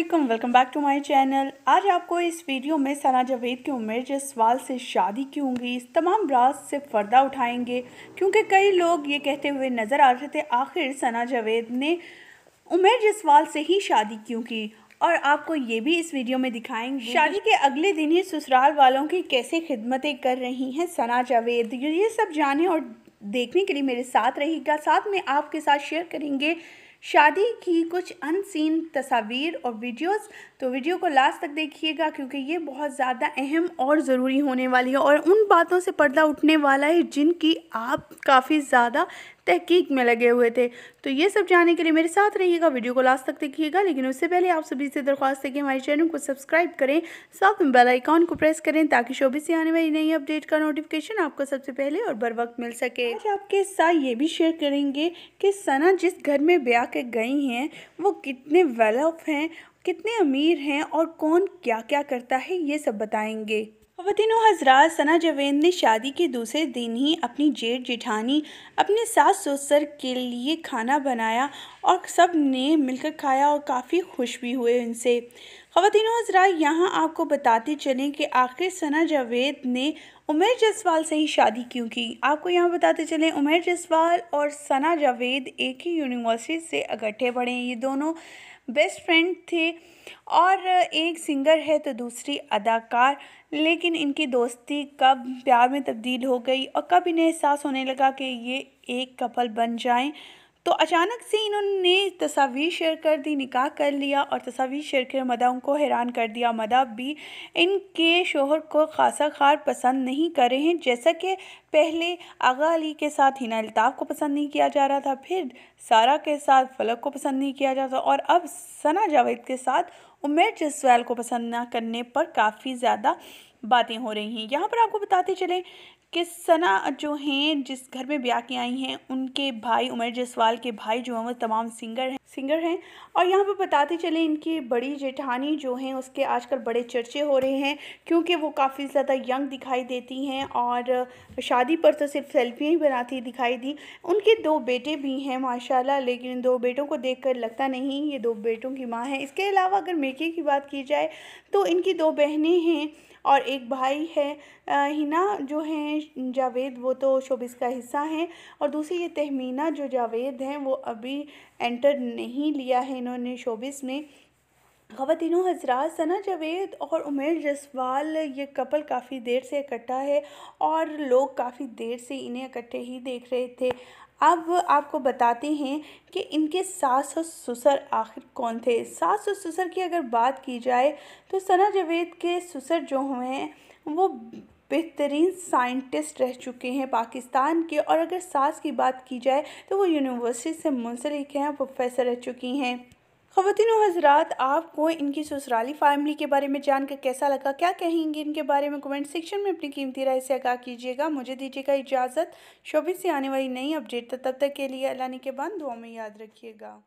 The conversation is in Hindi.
Aslam welcome back to my channel आज आपको इस वीडियो में सना जावेद की उम्र जसवाल से शादी क्यों होंगी इस तमाम राज से फ़र्दा उठाएंगे क्योंकि कई लोग ये कहते हुए नज़र आ रहे थे आखिर सना जावेद ने उमेर जसवाल से ही शादी क्यों की और आपको ये भी इस वीडियो में दिखाएंगे शादी के अगले दिन ही ससुराल वालों की कैसे खिदमतें कर रही हैं सना जावेद ये सब जाने और देखने के लिए मेरे साथ रहेगा साथ में आपके साथ शेयर करेंगे शादी की कुछ अनसीन तस्वीर और वीडियोस तो वीडियो को लास्ट तक देखिएगा क्योंकि ये बहुत ज़्यादा अहम और ज़रूरी होने वाली है और उन बातों से पर्दा उठने वाला है जिनकी आप काफ़ी ज़्यादा तहकीक में लगे हुए थे तो ये सब जानने के लिए मेरे साथ रहिएगा वीडियो को लास्ट तक देखिएगा लेकिन उससे पहले आप सभी से दरख्वास्त है कि हमारे चैनल को सब्सक्राइब करें साथ में बेल आइकॉन को प्रेस करें ताकि शोबे से आने वाली नई अपडेट का नोटिफिकेशन आपको सबसे पहले और बर वक्त मिल सके आज आपके साथ ये भी शेयर करेंगे कि सना जिस घर में ब्याह के गई हैं वो कितने वेल ऑफ हैं कितने अमीर हैं और कौन क्या क्या करता है ये सब बताएंगे खातिन हजरात सना जवेद ने शादी के दूसरे दिन ही अपनी जेठ जिठानी अपने सास ससुर के लिए खाना बनाया और सब ने मिलकर खाया और काफ़ी खुश भी हुए उनसे खातिन हजरा यहाँ आपको बताते चलें कि आखिर सना जावेद ने उमेर जसवाल से ही शादी क्यों की आपको यहाँ बताते चलें उमेर जसवाल और सना जावेद एक ही यूनिवर्सिटी से इकट्ठे पढ़े हैं ये दोनों बेस्ट फ्रेंड थे और एक सिंगर है तो दूसरी अदाकार लेकिन इनकी दोस्ती कब प्यार में तब्दील हो गई और कब इन्हें एहसास होने लगा कि ये एक कपल बन जाएं तो अचानक से इन्होंने तस्वीर शेयर कर दी निकाह कर लिया और तस्वीर शेयर कर मदा उनको हैरान कर दिया मदा भी इनके शोहर को खासा खार पसंद नहीं कर रहे हैं जैसा कि पहले आगा अली के साथ हिना अलताफ़ को पसंद नहीं किया जा रहा था फिर सारा के साथ फलक को पसंद नहीं किया जा रहा था और अब सना जावेद के साथ उमेर जसवाल को पसंद ना करने पर काफ़ी ज़्यादा बातें हो रही हैं यहाँ पर आपको बताते चले कि सना जो हैं जिस घर में ब्याह के आई हैं उनके भाई उमर जसवाल के भाई जो हैं वो तमाम सिंगर हैं सिंगर हैं और यहाँ पर बताते चले इनकी बड़ी जेठानी जो हैं उसके आजकल बड़े चर्चे हो रहे हैं क्योंकि वो काफ़ी ज़्यादा यंग दिखाई देती हैं और शादी पर तो सिर्फ सेल्फियाँ ही बनाती दिखाई दी उनके दो बेटे भी हैं माशा लेकिन दो बेटों को देख लगता नहीं ये दो बेटों की माँ हैं इसके अलावा अगर मेके की बात की जाए तो इनकी दो बहनें हैं और एक भाई है हिना जो हैं जावेद वो तो शोबिस का हिस्सा हैं और दूसरी ये तहमीना जो जावेद हैं वो अभी एंटर नहीं लिया है इन्होंने शोबिस में खातिनों हजरात सना जावेद और उमेर जसवाल ये कपल काफ़ी देर से इकट्ठा है और लोग काफ़ी देर से इन्हें इकट्ठे ही देख रहे थे अब आपको बताते हैं कि इनके सास और ससुर आखिर कौन थे सास और ससुर की अगर बात की जाए तो सना जावेद के ससुर जो हुए हैं वो बेहतरीन साइंटिस्ट रह चुके हैं पाकिस्तान के और अगर सास की बात की जाए तो वो यूनिवर्सिटी से मुंसलिक हैं प्रोफेसर रह चुकी हैं ख़वान हजरात आपको इनकी ससुराली फैमिली के बारे में जानकर कैसा लगा क्या कहेंगे इनके बारे में कमेंट सेक्शन में अपनी कीमती राय से आगा कीजिएगा मुझे दीजिएगा इजाज़त शोबी से आने वाली नई अपडेट तो तब तक के लिए अल्लाह के बाद दुआ में याद रखिएगा